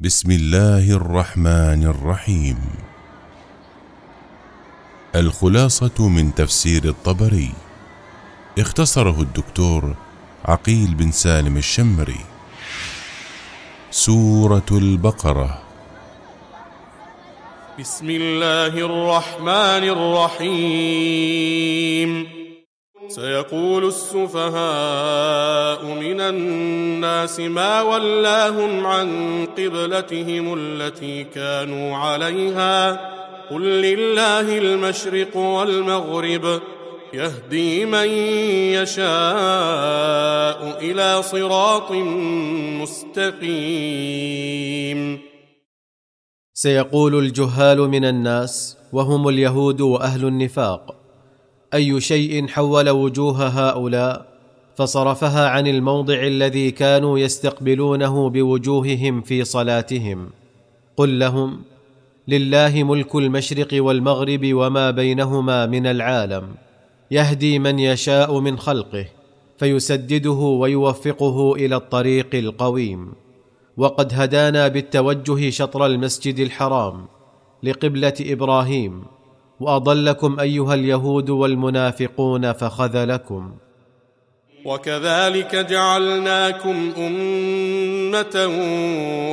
بسم الله الرحمن الرحيم الخلاصة من تفسير الطبري اختصره الدكتور عقيل بن سالم الشمري سورة البقرة بسم الله الرحمن الرحيم سيقول السفهاء من الناس ما ولاهم عن قبلتهم التي كانوا عليها قل لله المشرق والمغرب يهدي من يشاء الى صراط مستقيم سيقول الجهال من الناس وهم اليهود واهل النفاق اي شيء حول وجوه هؤلاء فصرفها عن الموضع الذي كانوا يستقبلونه بوجوههم في صلاتهم قل لهم لله ملك المشرق والمغرب وما بينهما من العالم يهدي من يشاء من خلقه فيسدده ويوفقه الى الطريق القويم وقد هدانا بالتوجه شطر المسجد الحرام لقبله ابراهيم واضلكم ايها اليهود والمنافقون فخذلكم وكذلك جعلناكم امه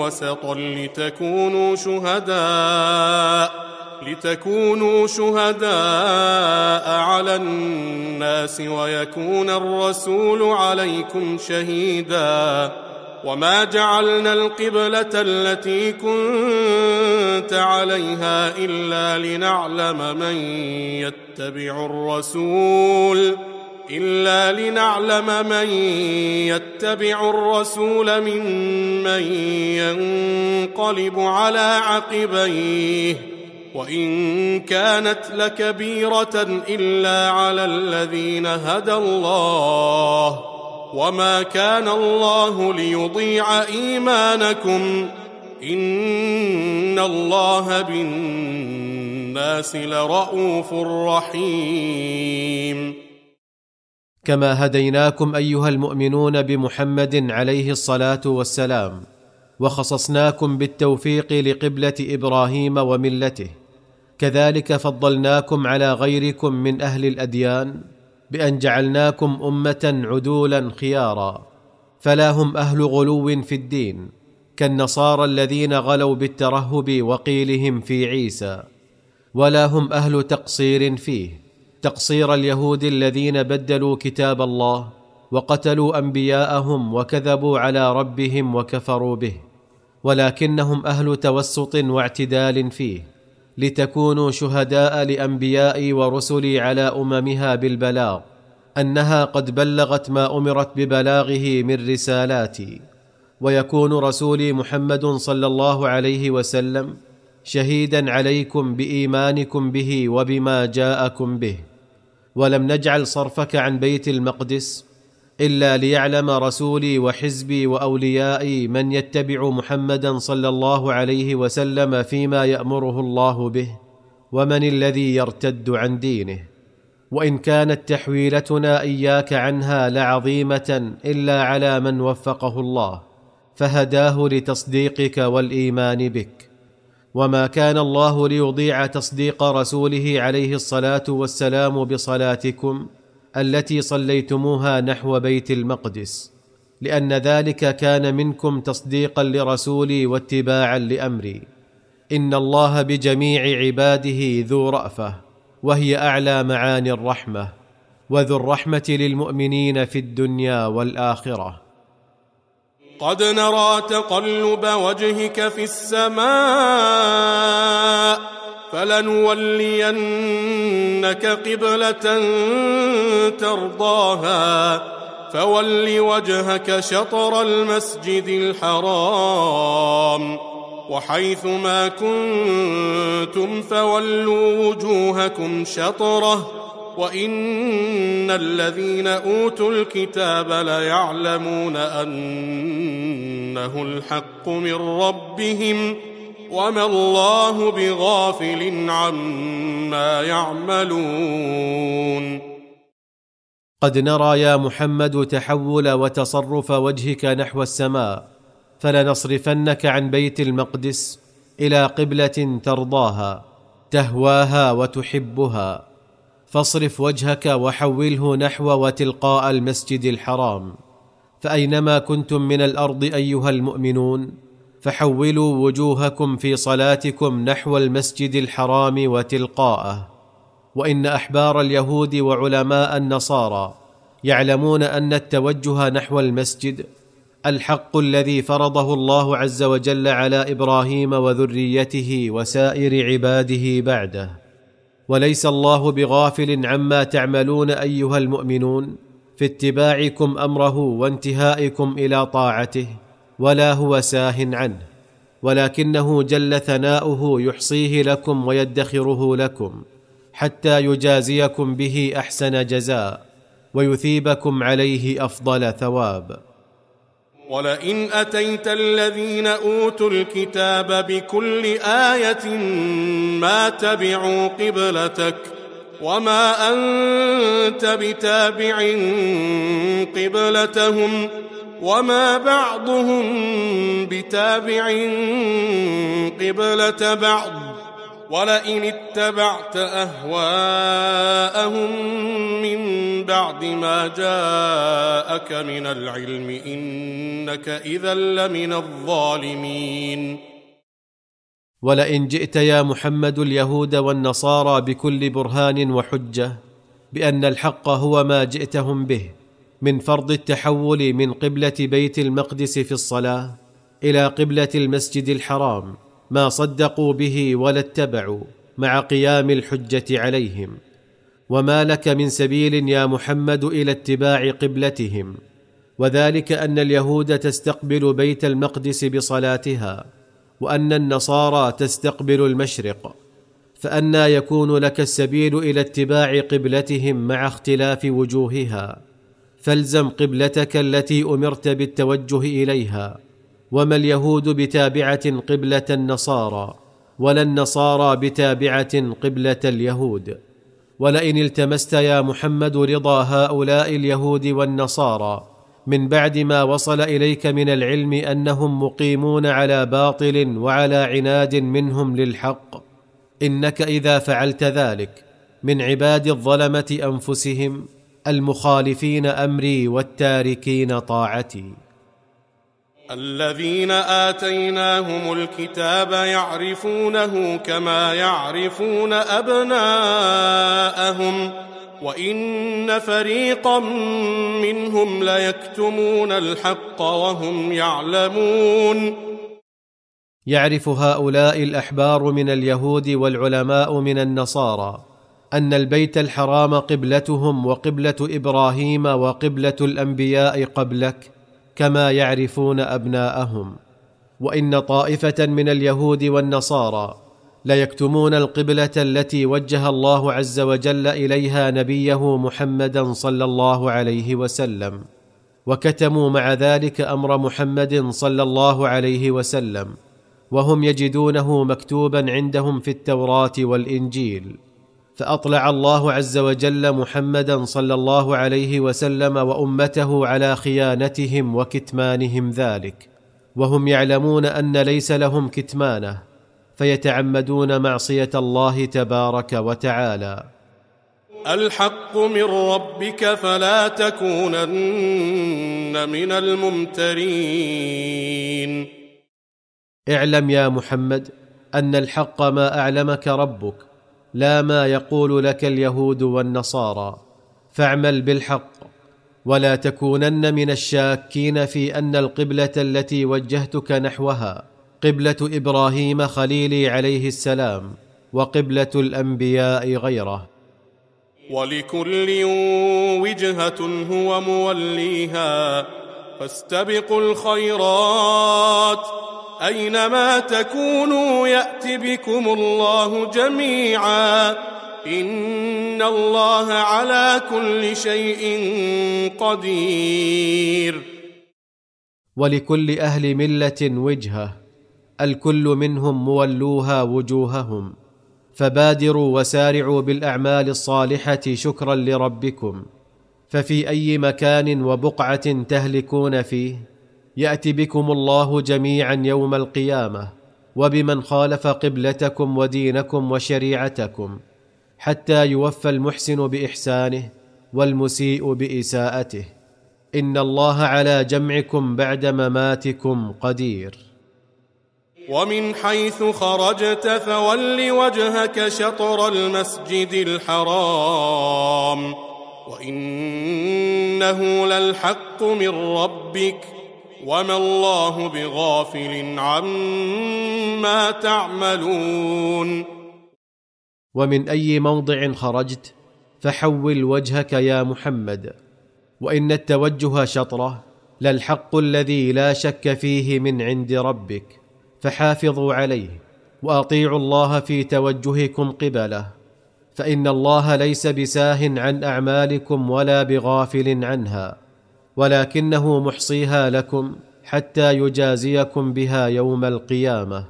وسطا لتكونوا شهداء لتكونوا شهداء على الناس ويكون الرسول عليكم شهيداً وما جعلنا القبلة التي كنت عليها إلا لنعلم من يتبع الرسول إلا لنعلم من يتبع الرسول ممن ينقلب على عقبيه وإن كانت لكبيرة إلا على الذين هدى الله ۖ وما كان الله ليضيع ايمانكم ان الله بالناس لرؤوف رحيم كما هديناكم ايها المؤمنون بمحمد عليه الصلاه والسلام وخصصناكم بالتوفيق لقبله ابراهيم وملته كذلك فضلناكم على غيركم من اهل الاديان بان جعلناكم امه عدولا خيارا فلا هم اهل غلو في الدين كالنصارى الذين غلوا بالترهب وقيلهم في عيسى ولا هم اهل تقصير فيه تقصير اليهود الذين بدلوا كتاب الله وقتلوا انبياءهم وكذبوا على ربهم وكفروا به ولكنهم اهل توسط واعتدال فيه لتكونوا شهداء لانبيائي ورسلي على اممها بالبلاغ انها قد بلغت ما امرت ببلاغه من رسالاتي ويكون رسولي محمد صلى الله عليه وسلم شهيدا عليكم بايمانكم به وبما جاءكم به ولم نجعل صرفك عن بيت المقدس الا ليعلم رسولي وحزبي واوليائي من يتبع محمدا صلى الله عليه وسلم فيما يامره الله به ومن الذي يرتد عن دينه وان كانت تحويلتنا اياك عنها لعظيمه الا على من وفقه الله فهداه لتصديقك والايمان بك وما كان الله ليضيع تصديق رسوله عليه الصلاه والسلام بصلاتكم التي صليتموها نحو بيت المقدس لان ذلك كان منكم تصديقا لرسولي واتباعا لامري ان الله بجميع عباده ذو رافه وهي اعلى معاني الرحمه وذو الرحمه للمؤمنين في الدنيا والاخره قد نرى تقلب وجهك في السماء فلنولينك قبلة ترضاها فول وجهك شطر المسجد الحرام وحيث ما كنتم فولوا وجوهكم شطره وان الذين اوتوا الكتاب ليعلمون انه الحق من ربهم وما الله بغافل عما يعملون قد نرى يا محمد تحول وتصرف وجهك نحو السماء فلنصرفنك عن بيت المقدس الى قبله ترضاها تهواها وتحبها فاصرف وجهك وحوله نحو وتلقاء المسجد الحرام فاينما كنتم من الارض ايها المؤمنون فحولوا وجوهكم في صلاتكم نحو المسجد الحرام وتلقاءه وان احبار اليهود وعلماء النصارى يعلمون ان التوجه نحو المسجد الحق الذي فرضه الله عز وجل على ابراهيم وذريته وسائر عباده بعده وليس الله بغافل عما تعملون ايها المؤمنون في اتباعكم امره وانتهائكم الى طاعته ولا هو ساه عنه ولكنه جل ثناؤه يحصيه لكم ويدخره لكم حتى يجازيكم به احسن جزاء ويثيبكم عليه افضل ثواب ولئن اتيت الذين اوتوا الكتاب بكل ايه ما تبعوا قبلتك وما انت بتابع قبلتهم وما بعضهم بتابع قبلة بعض ولئن اتبعت أهواءهم من بعد ما جاءك من العلم إنك إذا لمن الظالمين ولئن جئت يا محمد اليهود والنصارى بكل برهان وحجة بأن الحق هو ما جئتهم به من فرض التحول من قبله بيت المقدس في الصلاه الى قبله المسجد الحرام ما صدقوا به ولا اتبعوا مع قيام الحجه عليهم وما لك من سبيل يا محمد الى اتباع قبلتهم وذلك ان اليهود تستقبل بيت المقدس بصلاتها وان النصارى تستقبل المشرق فانى يكون لك السبيل الى اتباع قبلتهم مع اختلاف وجوهها فالزم قبلتك التي امرت بالتوجه اليها وما اليهود بتابعه قبله النصارى ولا النصارى بتابعه قبله اليهود ولئن التمست يا محمد رضا هؤلاء اليهود والنصارى من بعد ما وصل اليك من العلم انهم مقيمون على باطل وعلى عناد منهم للحق انك اذا فعلت ذلك من عباد الظلمه انفسهم المخالفين امري والتاركين طاعتي الذين اتيناهم الكتاب يعرفونه كما يعرفون ابناءهم وان فريقا منهم ليكتمون الحق وهم يعلمون يعرف هؤلاء الاحبار من اليهود والعلماء من النصارى ان البيت الحرام قبلتهم وقبله ابراهيم وقبله الانبياء قبلك كما يعرفون ابناءهم وان طائفه من اليهود والنصارى ليكتمون القبله التي وجه الله عز وجل اليها نبيه محمدا صلى الله عليه وسلم وكتموا مع ذلك امر محمد صلى الله عليه وسلم وهم يجدونه مكتوبا عندهم في التوراه والانجيل فاطلع الله عز وجل محمدا صلى الله عليه وسلم وامته على خيانتهم وكتمانهم ذلك وهم يعلمون ان ليس لهم كتمانه فيتعمدون معصيه الله تبارك وتعالى الحق من ربك فلا تكونن من الممترين اعلم يا محمد ان الحق ما اعلمك ربك لا ما يقول لك اليهود والنصارى فاعمل بالحق ولا تكونن من الشاكين في ان القبله التي وجهتك نحوها قبله ابراهيم خليلي عليه السلام وقبله الانبياء غيره ولكل وجهه هو موليها فاستبقوا الخيرات أينما تكونوا يأت بكم الله جميعا إن الله على كل شيء قدير ولكل أهل ملة وجهة الكل منهم مولوها وجوههم فبادروا وسارعوا بالأعمال الصالحة شكرا لربكم ففي أي مكان وبقعة تهلكون فيه ياتي بكم الله جميعا يوم القيامه وبمن خالف قبلتكم ودينكم وشريعتكم حتى يوفى المحسن باحسانه والمسيء باساءته ان الله على جمعكم بعد مماتكم قدير ومن حيث خرجت فول وجهك شطر المسجد الحرام وانه للحق من ربك وما الله بغافل عما تعملون ومن اي موضع خرجت فحول وجهك يا محمد وان التوجه شطره للحق الذي لا شك فيه من عند ربك فحافظوا عليه واطيعوا الله في توجهكم قبله فان الله ليس بساه عن اعمالكم ولا بغافل عنها ولكنه محصيها لكم حتى يجازيكم بها يوم القيامه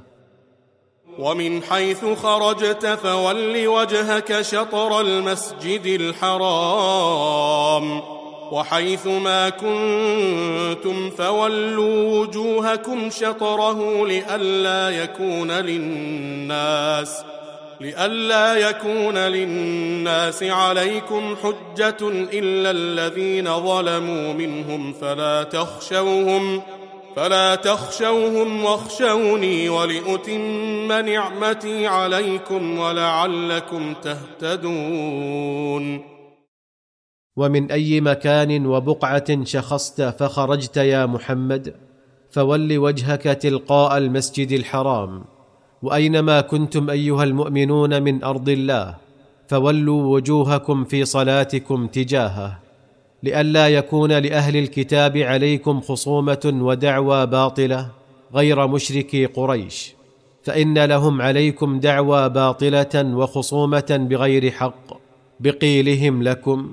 ومن حيث خرجت فول وجهك شطر المسجد الحرام وحيث ما كنتم فولوا وجوهكم شطره لئلا يكون للناس ۖ لئلا يكون للناس عليكم حجة إلا الذين ظلموا منهم فلا تخشوهم فلا تخشوهم واخشوني ولأتم نعمتي عليكم ولعلكم تهتدون ومن أي مكان وبقعة شخصت فخرجت يا محمد فول وجهك تلقاء المسجد الحرام واينما كنتم ايها المؤمنون من ارض الله فولوا وجوهكم في صلاتكم تجاهه لئلا يكون لاهل الكتاب عليكم خصومه ودعوى باطله غير مشركي قريش فان لهم عليكم دعوى باطله وخصومه بغير حق بقيلهم لكم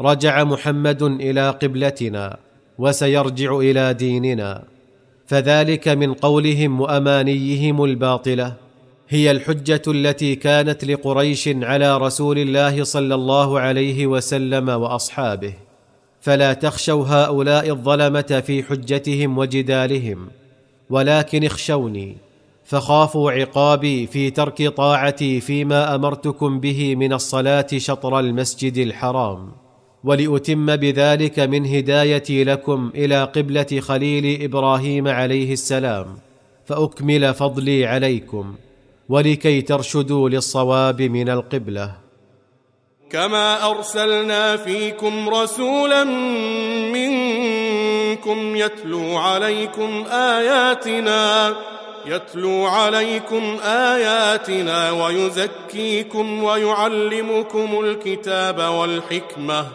رجع محمد الى قبلتنا وسيرجع الى ديننا فذلك من قولهم وامانيهم الباطله هي الحجه التي كانت لقريش على رسول الله صلى الله عليه وسلم واصحابه فلا تخشوا هؤلاء الظلمه في حجتهم وجدالهم ولكن اخشوني فخافوا عقابي في ترك طاعتي فيما امرتكم به من الصلاه شطر المسجد الحرام ولاتم بذلك من هدايتي لكم الى قبله خليل ابراهيم عليه السلام فاكمل فضلي عليكم ولكي ترشدوا للصواب من القبله كما ارسلنا فيكم رسولا منكم يتلو عليكم اياتنا يتلو عليكم اياتنا ويزكيكم ويعلمكم الكتاب والحكمه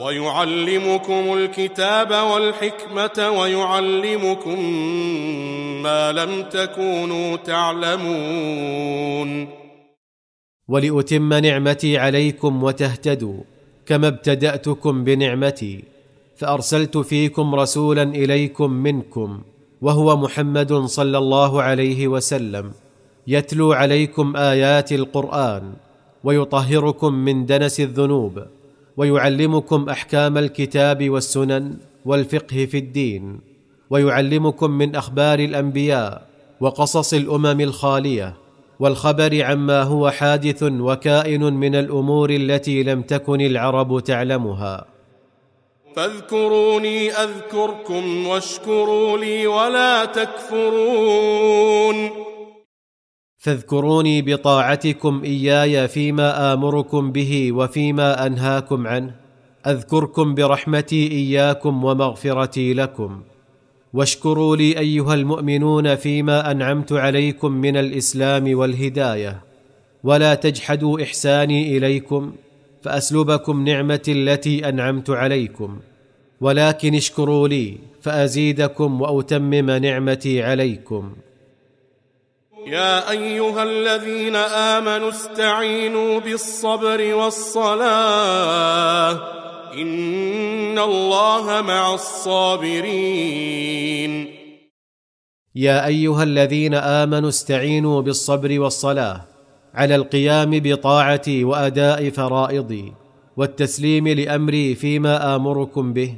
ويعلمكم الكتاب والحكمة ويعلمكم ما لم تكونوا تعلمون ولأتم نعمتي عليكم وتهتدوا كما ابتدأتكم بنعمتي فأرسلت فيكم رسولا إليكم منكم وهو محمد صلى الله عليه وسلم يتلو عليكم آيات القرآن ويطهركم من دنس الذنوب ويعلمكم احكام الكتاب والسنن والفقه في الدين ويعلمكم من اخبار الانبياء وقصص الامم الخاليه والخبر عما هو حادث وكائن من الامور التي لم تكن العرب تعلمها فاذكروني اذكركم واشكروا لي ولا تكفرون فاذكروني بطاعتكم اياي فيما امركم به وفيما انهاكم عنه اذكركم برحمتي اياكم ومغفرتي لكم واشكروا لي ايها المؤمنون فيما انعمت عليكم من الاسلام والهدايه ولا تجحدوا احساني اليكم فاسلبكم نعمتي التي انعمت عليكم ولكن اشكروا لي فازيدكم واتمم نعمتي عليكم يا ايها الذين امنوا استعينوا بالصبر والصلاه ان الله مع الصابرين يا ايها الذين امنوا استعينوا بالصبر والصلاه على القيام بطاعتي واداء فرائضي والتسليم لامري فيما امركم به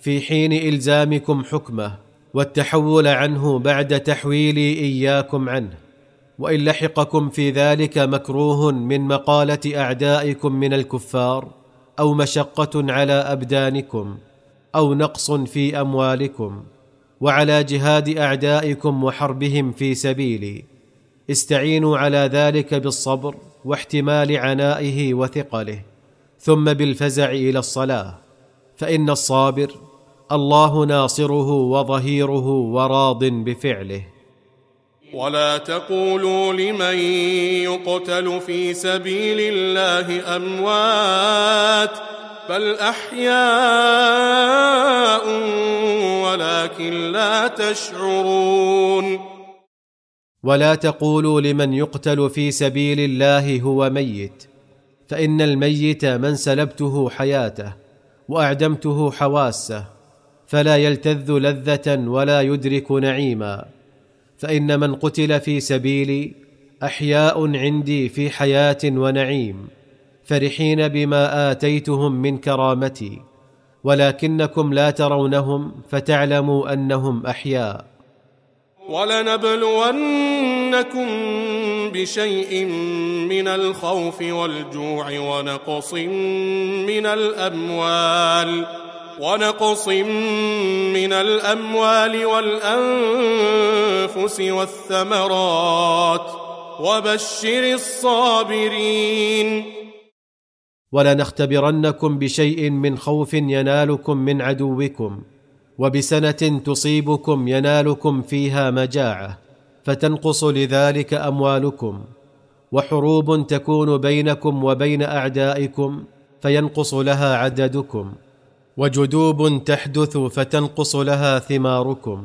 في حين الزامكم حكمه والتحول عنه بعد تحويلي اياكم عنه وان لحقكم في ذلك مكروه من مقاله اعدائكم من الكفار او مشقه على ابدانكم او نقص في اموالكم وعلى جهاد اعدائكم وحربهم في سبيلي استعينوا على ذلك بالصبر واحتمال عنائه وثقله ثم بالفزع الى الصلاه فان الصابر الله ناصره وظهيره وراض بفعله ولا تقولوا لمن يقتل في سبيل الله اموات بل احياء ولكن لا تشعرون ولا تقولوا لمن يقتل في سبيل الله هو ميت فان الميت من سلبته حياته واعدمته حواسه فلا يلتذ لذه ولا يدرك نعيما فان من قتل في سبيلي احياء عندي في حياه ونعيم فرحين بما اتيتهم من كرامتي ولكنكم لا ترونهم فتعلموا انهم احياء ولنبلونكم بشيء من الخوف والجوع ونقص من الاموال ونقص من الاموال والانفس والثمرات وبشر الصابرين ولنختبرنكم بشيء من خوف ينالكم من عدوكم وبسنه تصيبكم ينالكم فيها مجاعه فتنقص لذلك اموالكم وحروب تكون بينكم وبين اعدائكم فينقص لها عددكم وجدوب تحدث فتنقص لها ثماركم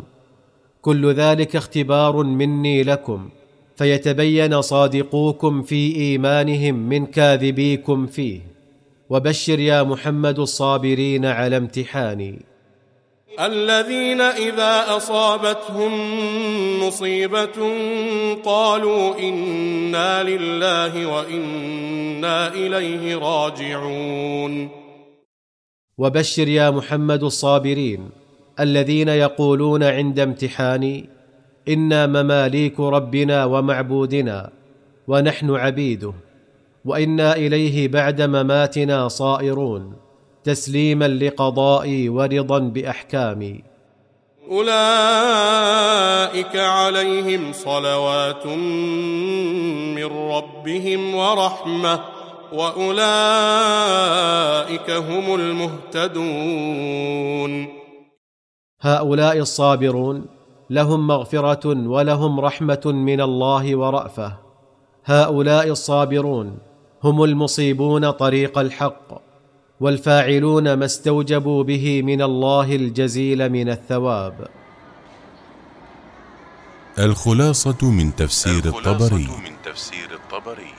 كل ذلك اختبار مني لكم فيتبين صادقوكم في ايمانهم من كاذبيكم فيه وبشر يا محمد الصابرين على امتحاني الذين اذا اصابتهم مصيبه قالوا انا لله وانا اليه راجعون وبشر يا محمد الصابرين الذين يقولون عند امتحاني انا مماليك ربنا ومعبودنا ونحن عبيده وانا اليه بعد مماتنا صائرون تسليما لقضائي ورضا باحكامي اولئك عليهم صلوات من ربهم ورحمه واولئك هم المهتدون هؤلاء الصابرون لهم مغفره ولهم رحمه من الله ورافه هؤلاء الصابرون هم المصيبون طريق الحق والفاعلون ما استوجبوا به من الله الجزيل من الثواب الخلاصه من تفسير الطبري, الخلاصة من تفسير الطبري